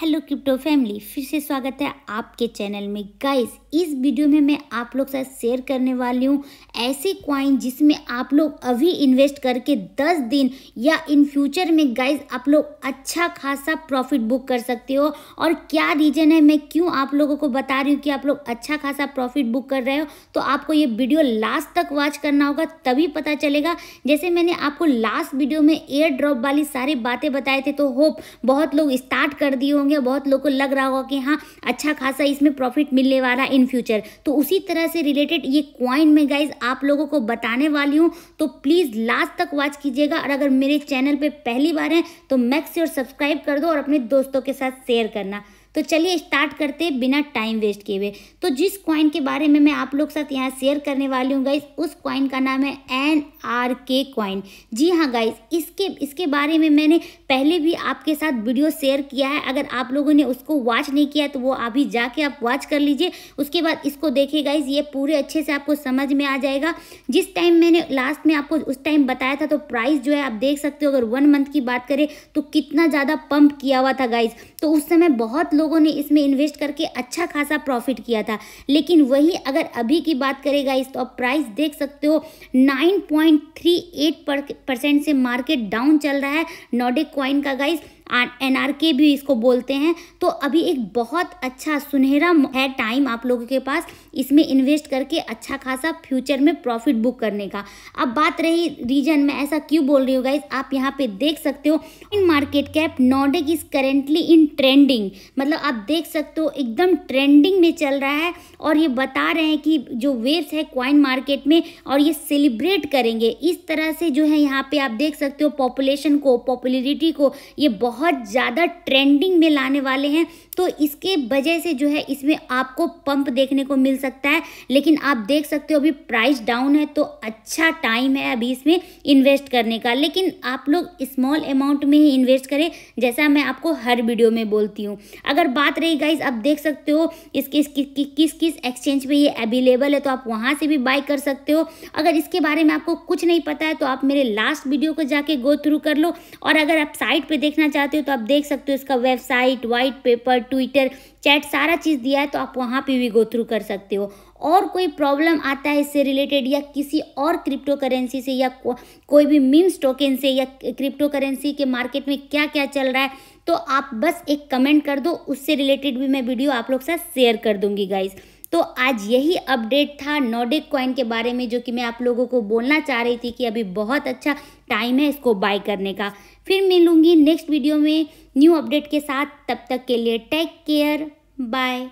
hello crypto family फिर से स्वागत है आपके चैनल में गाइस इस वीडियो में मैं आप लोग साथ शेयर करने वाली हूँ ऐसे क्वाइन जिसमें आप लोग अभी इन्वेस्ट करके 10 दिन या इन फ्यूचर में गाइस आप लोग अच्छा खासा प्रॉफिट बुक कर सकते हो और क्या रीज़न है मैं क्यों आप लोगों को बता रही हूँ कि आप लोग अच्छा खासा प्रॉफिट बुक कर रहे हो तो आपको ये वीडियो लास्ट तक वॉच करना होगा तभी पता चलेगा जैसे मैंने आपको लास्ट वीडियो में एयर ड्रॉप वाली सारी बातें बताए थे तो होप बहुत लोग स्टार्ट कर दिए होंगे होंगे बहुत लोग को लग रहा होगा कि हाँ अच्छा खासा इसमें प्रॉफिट मिलने वाला इन फ्यूचर तो उसी तरह से रिलेटेड ये क्वाइन में गाइज आप लोगों को बताने वाली हूँ तो प्लीज़ लास्ट तक वॉच कीजिएगा और अगर मेरे चैनल पर पहली बार हैं तो मैक्स और सब्सक्राइब कर दो और अपने दोस्तों के साथ शेयर करना तो चलिए स्टार्ट करते हैं बिना टाइम वेस्ट किए हुए तो जिस कॉइन के बारे में मैं आप लोग साथ यहाँ शेयर करने वाली हूँ गाइज उस कॉइन का नाम है एन आर के कॉइन जी हाँ गाइज इसके इसके बारे में मैंने पहले भी आपके साथ वीडियो शेयर किया है अगर आप लोगों ने उसको वॉच नहीं किया तो वो अभी जाके आप वॉच कर लीजिए उसके बाद इसको देखिए गाइज ये पूरे अच्छे से आपको समझ में आ जाएगा जिस टाइम मैंने लास्ट में आपको उस टाइम बताया था तो प्राइस जो है आप देख सकते हो अगर वन मंथ की बात करें तो कितना ज़्यादा पंप किया हुआ था गाइज तो उस समय बहुत लोगों ने इसमें इन्वेस्ट करके अच्छा खासा प्रॉफिट किया था लेकिन वही अगर अभी की बात करेगा इस तो प्राइस देख सकते हो 9.38 परसेंट से मार्केट डाउन चल रहा है नोडिक कॉइन का गाइस एनआरके भी इसको बोलते हैं तो अभी एक बहुत अच्छा सुनहरा है टाइम आप लोगों के पास इसमें इन्वेस्ट करके अच्छा खासा फ्यूचर में प्रॉफिट बुक करने का अब बात रही रीजन में ऐसा क्यों बोल रही हूँ गाइज आप यहाँ पे देख सकते हो in market cap Nordek is currently in trending मतलब आप देख सकते हो एकदम ट्रेंडिंग में चल रहा है और ये बता रहे हैं कि जो वेव्स है क्वाइन मार्केट में और ये सेलिब्रेट करेंगे इस तरह से जो है यहाँ पे आप देख सकते हो पॉपुलेशन को पॉपुलरिटी को ये बहुत बहुत ज़्यादा ट्रेंडिंग में लाने वाले हैं तो इसके वजह से जो है इसमें आपको पंप देखने को मिल सकता है लेकिन आप देख सकते हो अभी प्राइस डाउन है तो अच्छा टाइम है अभी इसमें इन्वेस्ट करने का लेकिन आप लोग स्मॉल अमाउंट में ही इन्वेस्ट करें जैसा मैं आपको हर वीडियो में बोलती हूँ अगर बात रही गाइज आप देख सकते हो इस किस किस किस किस एक्सचेंज पर ये अवेलेबल है तो आप वहाँ से भी बाई कर सकते हो अगर इसके बारे में आपको कुछ नहीं पता है तो आप मेरे लास्ट वीडियो को जाके गो थ्रू कर लो और अगर आप साइट पर देखना चाहते चाहते हो तो आप देख सकते हो इसका website white paper Twitter chat सारा चीज़ दिया है तो आप वहाँ पे भी गो थ्रू कर सकते हो और कोई प्रॉब्लम आता है इससे रिलेटेड या किसी और क्रिप्टो करेंसी से या को, कोई भी मीम्स टोकन से या क्रिप्टो करेंसी के मार्केट में क्या क्या चल रहा है तो आप बस एक कमेंट कर दो उससे रिलेटेड भी मैं वीडियो आप लोग साथ शेयर कर दूँगी गाइज़ तो आज यही अपडेट था नोडिक कॉइन के बारे में जो कि मैं आप लोगों को बोलना चाह रही थी कि अभी बहुत अच्छा टाइम है इसको बाय करने का फिर मिलूंगी नेक्स्ट वीडियो में न्यू अपडेट के साथ तब तक के लिए टेक केयर बाय